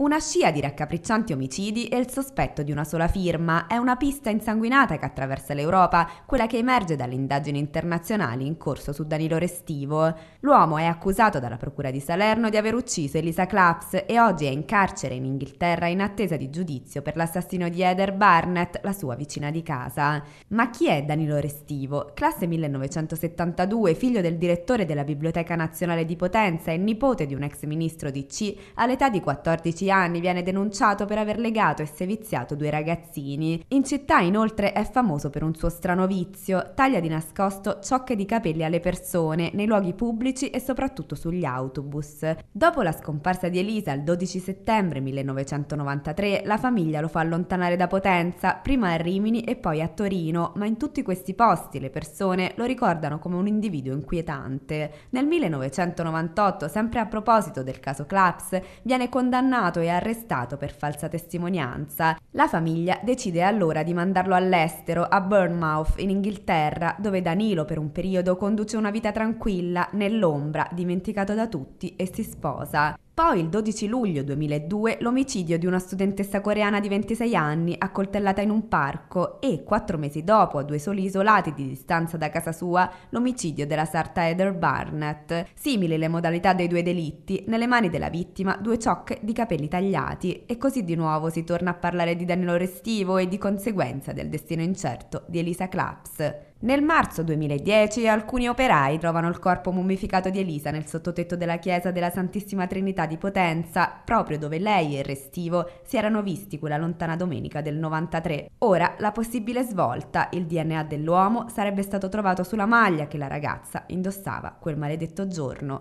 Una scia di raccapriccianti omicidi e il sospetto di una sola firma è una pista insanguinata che attraversa l'Europa, quella che emerge dalle indagini internazionali in corso su Danilo Restivo. L'uomo è accusato dalla Procura di Salerno di aver ucciso Elisa Claps e oggi è in carcere in Inghilterra in attesa di giudizio per l'assassino di Heather Barnett, la sua vicina di casa. Ma chi è Danilo Restivo? Classe 1972, figlio del direttore della Biblioteca Nazionale di Potenza e nipote di un ex ministro di C all'età di 14 anni anni viene denunciato per aver legato e seviziato due ragazzini. In città inoltre è famoso per un suo strano vizio, taglia di nascosto ciocche di capelli alle persone, nei luoghi pubblici e soprattutto sugli autobus. Dopo la scomparsa di Elisa il 12 settembre 1993, la famiglia lo fa allontanare da Potenza, prima a Rimini e poi a Torino, ma in tutti questi posti le persone lo ricordano come un individuo inquietante. Nel 1998, sempre a proposito del caso Claps, viene condannato e arrestato per falsa testimonianza. La famiglia decide allora di mandarlo all'estero, a Bournemouth, in Inghilterra, dove Danilo per un periodo conduce una vita tranquilla, nell'ombra, dimenticato da tutti, e si sposa. Poi, il 12 luglio 2002, l'omicidio di una studentessa coreana di 26 anni accoltellata in un parco e, quattro mesi dopo, a due soli isolati di distanza da casa sua, l'omicidio della sarta Heather Barnett. Simili le modalità dei due delitti, nelle mani della vittima due ciocche di capelli tagliati e così di nuovo si torna a parlare di Danilo Restivo e di conseguenza del destino incerto di Elisa Claps. Nel marzo 2010 alcuni operai trovano il corpo mummificato di Elisa nel sottotetto della chiesa della Santissima Trinità di Potenza, proprio dove lei e il Restivo si erano visti quella lontana domenica del 93. Ora, la possibile svolta, il DNA dell'uomo sarebbe stato trovato sulla maglia che la ragazza indossava quel maledetto giorno.